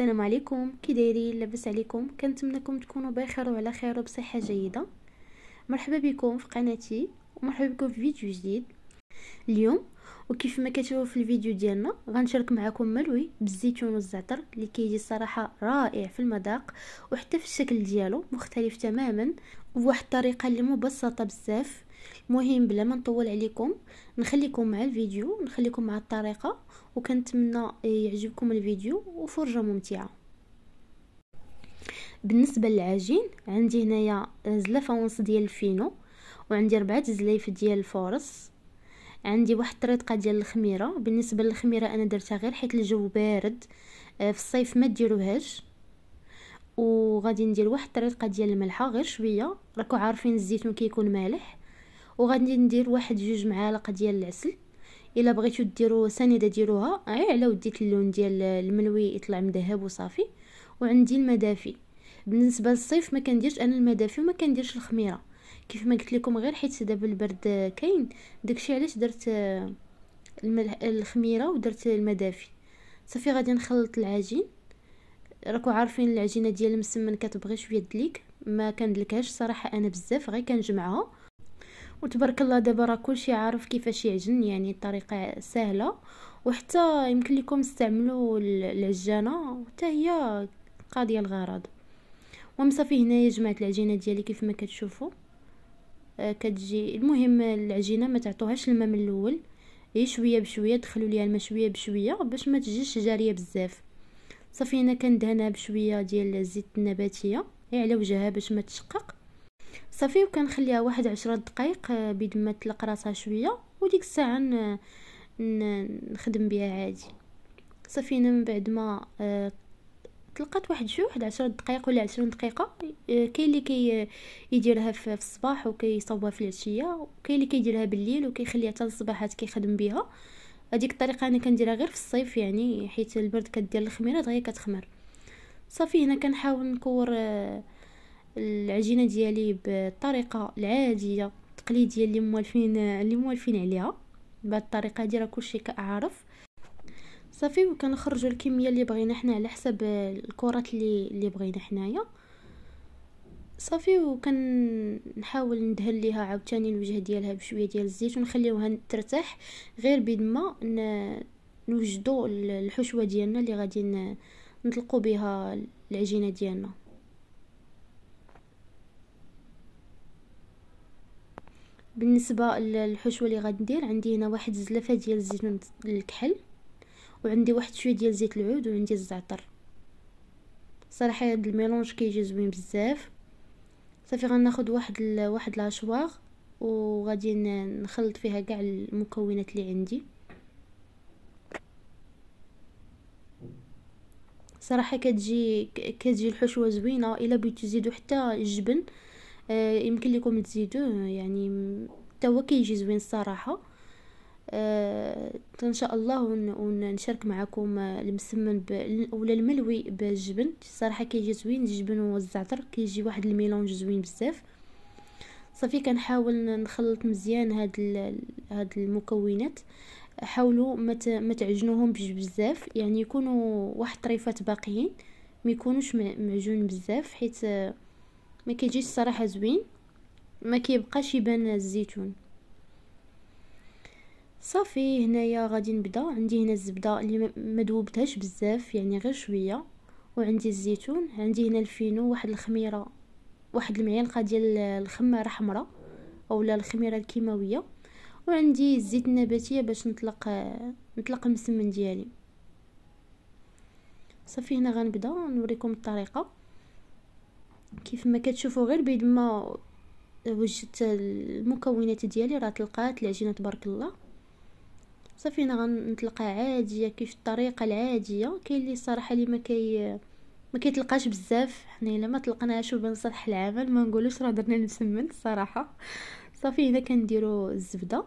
السلام عليكم كي دايرين لاباس عليكم كنتمنىكم تكونوا بخير وعلى خير وبصحه جيده مرحبا بكم في قناتي ومرحبا بكم في فيديو جديد اليوم وكيف ما كتشوفوا في الفيديو ديالنا غنشارك معكم ملوي بالزيتون والزعتر اللي كيجي صراحه رائع في المذاق وحتى في الشكل ديالو مختلف تماما وبواحد الطريقه اللي مبسطه بزاف المهم بلا ما نطول عليكم نخليكم مع الفيديو نخليكم مع الطريقه وكنتمنى يعجبكم الفيديو وفرجه ممتعه بالنسبه للعجين عندي هنايا زلافه ونص ديال الفينو وعندي ربعة زلايف ديال الفورص عندي واحد طريقة ديال الخميره بالنسبه للخميره انا درتها غير حيت الجو بارد آه، في الصيف ما ديروهاش وغادي ندير واحد طريقة ديال الملحه غير شويه راكو عارفين الزيتون كيكون مالح وغادي ندير واحد جوج معالق ديال العسل الا بغيتو ديروا سنيده ديروها غير آه، على وديت اللون ديال الملوي يطلع مذهب وصافي وعندي المدافي بالنسبه للصيف ما كنديرش انا المدافي وما كنديرش الخميره كيف ما قلت لكم غير حيت دابا البرد كاين داكشي علاش درت آه، الملح الخميره ودرت المدافي صافي غادي نخلط العجين راكو عارفين العجينه ديال المسمن كتبغي شويه دليك ما كندلكهاش صراحه انا بزاف غير كنجمعها وتبارك الله دابا راه كلشي عارف كيفاش يعجن يعني الطريقه سهله وحتى يمكن لكم تستعملوا العجانه حتى هي قاضيه الغرض ومصافي هنايا جمعت العجينه ديالي كيف ما كتشوفوا آه كتجي المهم العجينه ما تعطوهاش الماء من الاول هي شويه بشويه دخلوا ليها الماء شويه بشويه باش ما تجيش جاريه بزاف صافي هنا كندهنها بشويه ديال الزيت النباتيه على وجهها باش ما تشقق صافي وكنخليها واحد عشرة دقائق آه، بيد ما تلق راسها شويه وديك الساعه نخدم بها عادي صافي انا من بعد ما آه، تلقات واحد شو واحد عشرة دقائق ولا عشرين دقيقه آه، كاين اللي كي يديرها في الصباح وكيصوبها في العشيه وكاين اللي كيديرها بالليل وكيخليها حتى الصباحات كيخدم بها هذيك الطريقه انا كنديرها غير في الصيف يعني حيت البرد كدير الخميره دغيا كتخمر صافي هنا كنحاول نكور آه العجينه ديالي بالطريقه العاديه التقليديه اللي موالفين اللي موالفين عليها بهاد الطريقه هادي راه كلشي كنعرف صافي وكنخرجوا الكميه اللي بغينا حنا على حسب الكرات اللي اللي بغينا حنايا صافي وكنحاول ندهن ليها عاوتاني الوجه ديالها بشويه ديال الزيت ونخليوها ترتاح غير بيد ما نوجدوا الحشوه ديالنا اللي غادي نطلقوا بها العجينه ديالنا بالنسبه للحشوه اللي غندير عندي هنا واحد زلفه ديال زيت الكحل وعندي واحد شويه ديال زيت العود وعندي الزعتر صراحه هاد الميلونج كيجي زوين بزاف صافي غناخد واحد ال... واحد العشواغ وغادي نخلط فيها كاع المكونات اللي عندي صراحه كتجي كتجي الحشوه زوينه الا بغيتو تزيدو حتى الجبن آه، يمكن لكم تزيدوه آه، يعني حتى هو كيجي زوين الصراحه آه، ان شاء الله ونشارك معكم المسمن ولا الملوي بالجبن الصراحه كيجي زوين الجبن والزعتر كيجي واحد الميلونج زوين بزاف صافي كنحاول نخلط مزيان هاد هاد المكونات حاولوا ما تعجنوهم بزاف يعني يكونوا واحد طريفات باقيين ما يكونوش معجون بزاف حيت ما كيجيش الصراحه زوين ما كيبقاش يبان الزيتون صافي هنايا غادي نبدا عندي هنا الزبده اللي ما ذوبتهاش بزاف يعني غير شويه وعندي الزيتون عندي هنا الفينو واحد الخميره واحد المعلقه ديال الخماره حمراء اولا الخميره الكيماويه وعندي الزيت النباتيه باش نطلق نطلق المسمن ديالي صافي هنا غنبدا نوريكم الطريقه كيف ما كتشوفوا غير بيد ما وجدت المكونات ديالي راه طلقات العجينه تبارك الله صافي انا غنطلقها عاديه كيف الطريقه العاديه كاين اللي الصراحه اللي ما كي ما كيتلقاش بزاف حنا الا ما طلقناهاش وبان سطح العمل ما نقولوش راه درنا المسمن الصراحه صافي هنا كنديروا الزبده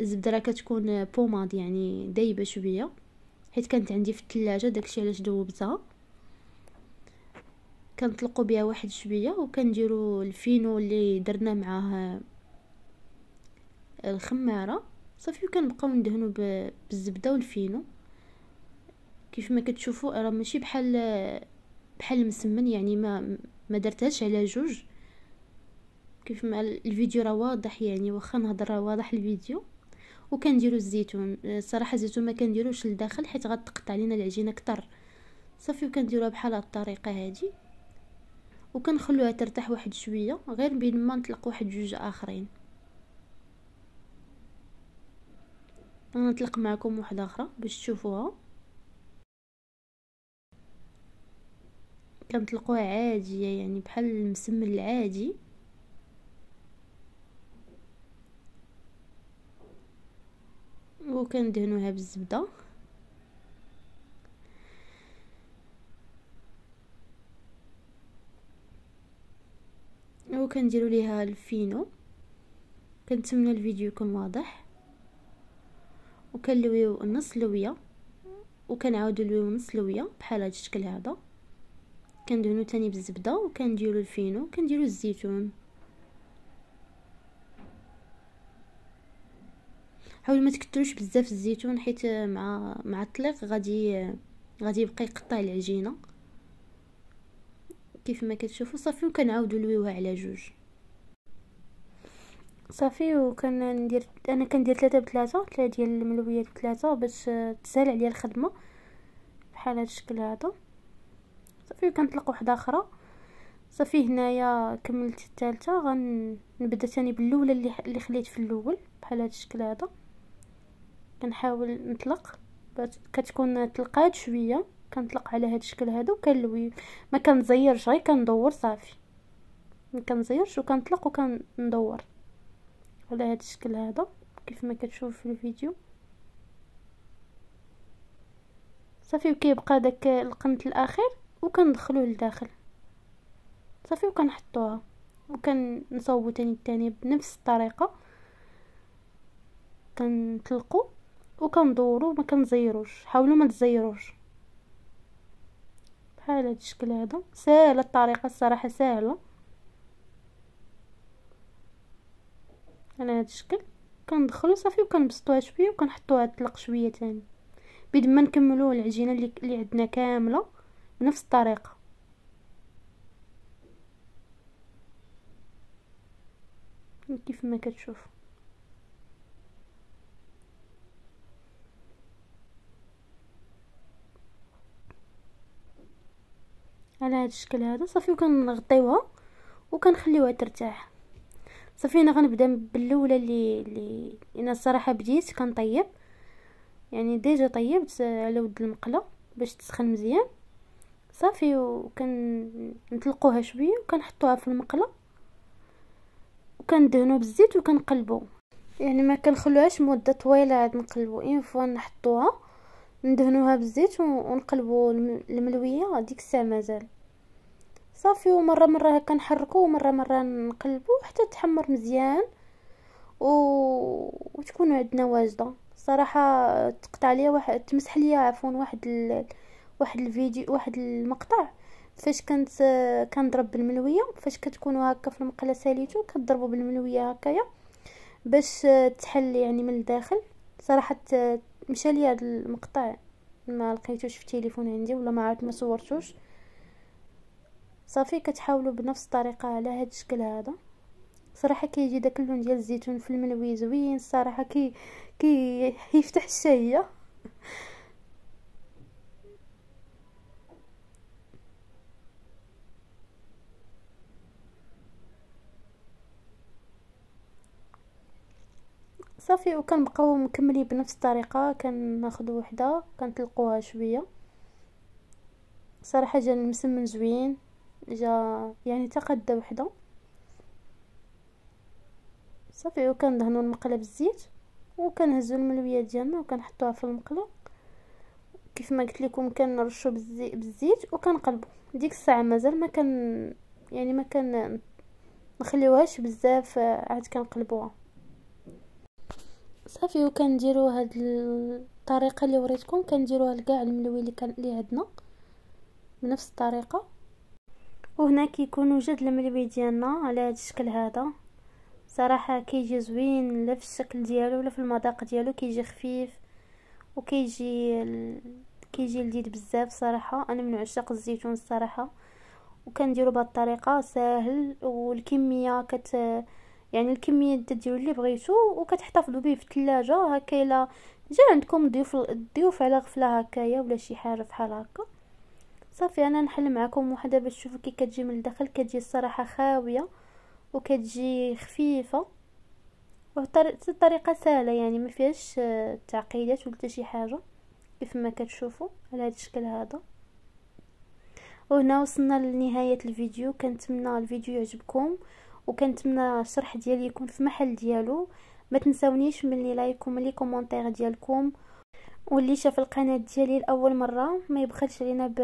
الزبده راه كتكون بوماد يعني دايبه شويه حيت كانت عندي في الثلاجه داكشي علاش دوبتها كنطلقوا بها واحد شويه وكنديروا الفينو اللي درنا معاه الخماره صافي وكنبقاو ندهنوا بالزبده والفينو كيف ما كتشوفوا راه ماشي بحال بحال المسمن يعني ما ما درتهاش على جوج كيف ما الفيديو راه واضح يعني واخا نهضر راه واضح الفيديو وكنديروا الزيتون الصراحه الزيتون ما كنديروش لداخل حيت غتقطع لينا العجينه اكثر صافي وكنديروها بحال هاد الطريقه هادي وكنخلوها ترتاح واحد شويه غير بين ما نطلق واحد جوج اخرين نطلق معكم واحده اخرى باش تشوفوها كنطلقوها عاديه يعني بحال المسمن العادي وكندهنوها بالزبده دابا كنديرو ليها الفينو كنتمنى الفيديو يكون واضح وكنلويو النص لويه وكنعاودو نلويو نص لويه بحال هذا الشكل هذا كندهنو تاني بالزبده وكنديرو الفينو كنديرو الزيتون حاول ما تكتروش بزاف الزيتون حيت مع مع الطليق غادي غادي يبقى يقطع العجينه كيف ما كتشوفوا صافي وكنعاودوا لويوها على جوج صافي ندير انا كندير ثلاثه بثلاثه ثلاثه ديال الملويات بثلاثه باش تسهل عليا الخدمه بحال هذا الشكل هذا صافي كنطلق واحده اخرى صافي هنايا كملت الثالثه غنبدا ثاني باللولة اللي اللي خليت في الاول بحال هذا الشكل هذا كنحاول نطلق كتكون طلقات شويه كنطلق على هذا الشكل هذا وكنلوي ما كنزيرش غير كندور صافي ما كنزيرش وكنطلق وكندور على هذا الشكل هذا كيف ما كتشوف في الفيديو صافي وكيبقى داك القنت الاخير وكندخلوه لداخل صافي وكنحطوها وكنصوبو تاني التاني بنفس الطريقه كنطلقو وكندورو ما كنزيروش حاولوا ما تزيروش بحال هاد الشكل هذا سهله الطريقه الصراحه سهله على هاد الشكل كندخلو صافي وكنبسطوها شويه وكنحطوها تطلق شويه تاني بيد ما نكملو العجينه اللي, اللي عندنا كامله بنفس الطريقه كيف ما كتشوفوا على هذا الشكل هذا صافي وكنغطيوها وكنخليوها ترتاح صافي انا غنبدا بالاولى اللي اللي انا الصراحه بديت كنطيب يعني ديجا طيبت على ود المقله باش تسخن مزيان صافي وكنطلقوها شويه وكنحطوها في المقله وكندهنو بالزيت وكنقلبو يعني ما كنخلوهاش مده طويله عاد نقلبو اين فوا نحطوها ندهنوها بالزيت ونقلبو الملويه ديك الساعه مازال صافي ومره مره هكا نحركو ومره مره نقلبو حتى تحمر مزيان و... وتكون عندنا واجده صراحه تقطع ليا واحد تمسح ليا عفوا واحد ال... واحد الفيديو واحد المقطع فاش كنت كنضرب بالملويه فاش كتكونوا هكا في المقله ساليتو كتضربوا بالملويه هكايا باش تحل يعني من الداخل صراحه مشى لي هذا المقطع ما لقيتوش في التليفون عندي ولا ما عاد ما صورتوش صافي كتحاولوا بنفس الطريقه على هذا الشكل هذا صراحه كيجي داك اللون ديال الزيتون في المنوي زوين الصراحه كي كي يفتح الشهيه صافي وكنبقاو مكملين بنفس الطريقه كناخذ وحده كنطلقوها شويه صراحه جا المسمن زوين جا يعني تقدة وحدة صافي كندهنو المقلة بالزيت كنهزو الملويه ديالنا وكنحطوها في المقله كيف ما قلت لكم كنرشو بالزي بالزيت كنقلبو ديك الساعه مازال ما كان يعني ما كان نخليوهاش بزاف عاد كنقلبوها صافي كنديرو هاد الطريقه اللي وريتكم كنديروها لكاع الملوي اللي كان اللي عندنا بنفس الطريقه وهنا كيكون وجد الملوي ديالنا على هذا الشكل هذا صراحه كيجي زوين لا في الشكل ديالو ولا في المذاق ديالو كيجي خفيف وكيجي ال... كيجي لذيذ بزاف صراحه انا من عشاق الزيتون الصراحه وكنديرو بهذه الطريقه ساهل والكميه كت يعني الكميه انت ديروا اللي بغيتو وكتحتفظوا به في الثلاجه هكا الا جا عندكم ضيوف الضيوف على غفله هكايا ولا شي حاجه بحال هكا صافي انا نحل معكم وحده باش تشوفوا كي كتجي من الداخل كتجي الصراحه خاويه وكتجي خفيفه وطريقه سهله يعني ما فيهاش آه، تعقيدات ولا شي حاجه كيف ما كتشوفوا على هذا الشكل هذا وهنا وصلنا لنهايه الفيديو كنتمنى الفيديو يعجبكم وكنتمنى الشرح ديالي يكون في محل ديالو ما تنساونيش من لايك ومن لي كومونتير ديالكم واللي شاف القناه ديالي لاول مره ما يبخلش علينا ب...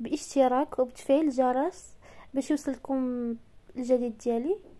باشتراك وبتفعيل الجرس باش يوصلكم الجديد ديالي